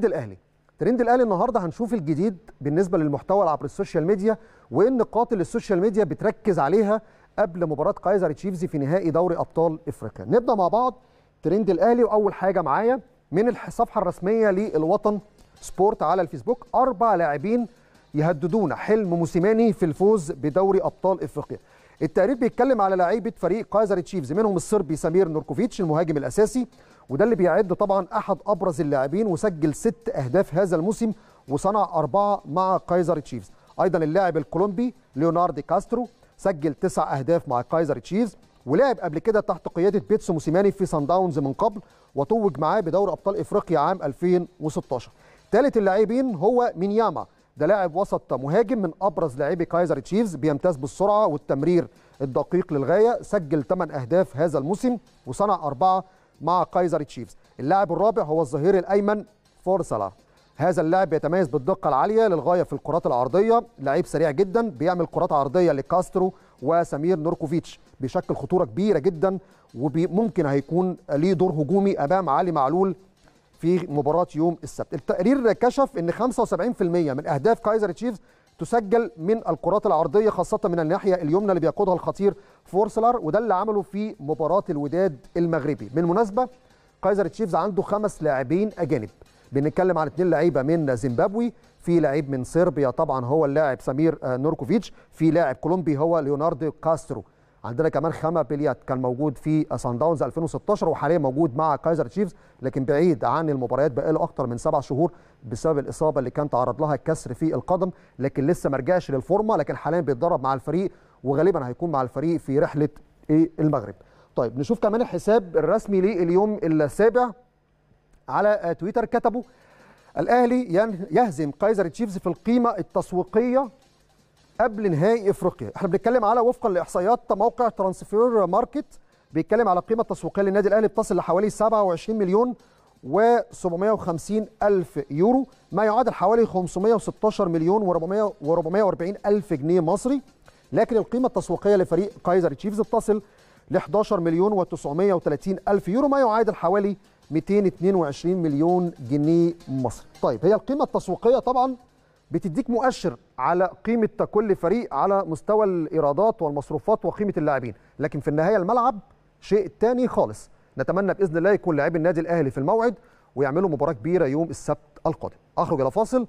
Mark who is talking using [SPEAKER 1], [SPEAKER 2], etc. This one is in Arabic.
[SPEAKER 1] ترند الاهلي ترند الاهلي النهارده هنشوف الجديد بالنسبه للمحتوى عبر السوشيال ميديا وايه النقاط اللي السوشيال ميديا بتركز عليها قبل مباراه كايزر تشيفز في نهائي دوري ابطال افريقيا نبدا مع بعض ترند الاهلي واول حاجه معايا من الصفحه الرسميه للوطن سبورت على الفيسبوك اربع لاعبين يهددون حلم موسيماني في الفوز بدوري ابطال افريقيا التقرير بيتكلم على لعيبه فريق كايزر تشيفز منهم الصربي سمير نوركوفيتش المهاجم الاساسي وده اللي بيعد طبعا احد ابرز اللاعبين وسجل ست اهداف هذا الموسم وصنع اربعه مع كايزر تشيفز ايضا اللاعب الكولومبي ليوناردو كاسترو سجل تسع اهداف مع كايزر تشيفز ولعب قبل كده تحت قياده بيتسو موسيماني في سان داونز من قبل وتوج معاه بدوري ابطال افريقيا عام 2016 ثالث اللاعبين هو مينياما ده لاعب وسط مهاجم من ابرز لاعبي كايزر تشيفز بيمتاز بالسرعه والتمرير الدقيق للغايه سجل 8 اهداف هذا الموسم وصنع اربعه مع كايزر تشيفز اللاعب الرابع هو الظهير الايمن فورسلا هذا اللاعب يتميز بالدقه العاليه للغايه في الكرات العرضيه لعيب سريع جدا بيعمل كرات عرضيه لكاسترو وسمير نوركوفيتش بيشكل خطوره كبيره جدا وممكن هيكون ليه دور هجومي امام علي معلول في مباراه يوم السبت التقرير كشف ان 75% من اهداف كايزر تشيفز تسجل من الكرات العرضيه خاصه من الناحيه اليمنى اللي بيقودها الخطير فورسلر وده اللي عمله في مباراه الوداد المغربي بالمناسبه كايزر تشيفز عنده خمس لاعبين اجانب بنتكلم عن اثنين لعيبه من زيمبابوي في لعيب من صربيا طبعا هو اللاعب سمير آه، نوركوفيتش في لاعب كولومبي هو ليوناردو كاسترو عندنا كمان خاما بيليات كان موجود في سان داونز 2016 وحاليا موجود مع كايزر تشيفز لكن بعيد عن المباريات بقى له اكتر من سبع شهور بسبب الاصابه اللي كان تعرض لها الكسر في القدم لكن لسه ما رجعش للفورمه لكن حاليا بيتدرب مع الفريق وغالبا هيكون مع الفريق في رحله إيه؟ المغرب. طيب نشوف كمان الحساب الرسمي لليوم السابع على تويتر كتبوا الاهلي يهزم كايزر تشيفز في القيمه التسويقيه قبل نهائي افريقيا احنا بنتكلم على وفقا لاحصائيات موقع ترانسفير ماركت بيتكلم على القيمه التسويقيه للنادي الاهلي بتصل لحوالي 27 مليون و750 الف يورو ما يعادل حوالي 516 مليون و440 الف جنيه مصري لكن القيمه التسويقيه لفريق كايزر تشيفز بتصل ل 11 مليون و930 الف يورو ما يعادل حوالي 222 مليون جنيه مصري طيب هي القيمه التسويقيه طبعا بتديك مؤشر على قيمه كل فريق على مستوى الايرادات والمصروفات وقيمه اللاعبين لكن في النهايه الملعب شيء تاني خالص نتمنى باذن الله يكون لاعبي النادي الاهلي في الموعد ويعملوا مباراه كبيره يوم السبت القادم اخرج الى فاصل